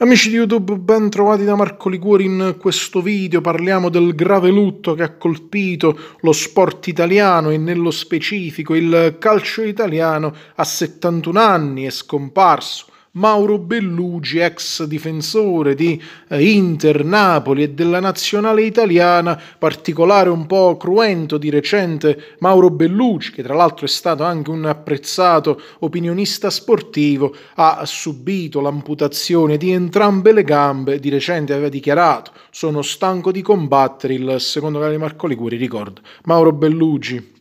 Amici di YouTube, ben trovati da Marco Liguori in questo video. Parliamo del grave lutto che ha colpito lo sport italiano e nello specifico il calcio italiano a 71 anni è scomparso Mauro Bellugi, ex difensore di eh, Inter, Napoli e della nazionale italiana, particolare un po' cruento di recente Mauro Bellugi, che tra l'altro è stato anche un apprezzato opinionista sportivo, ha subito l'amputazione di entrambe le gambe, di recente aveva dichiarato sono stanco di combattere il secondo canale di Marco Liguri, ricordo. Mauro Bellugi,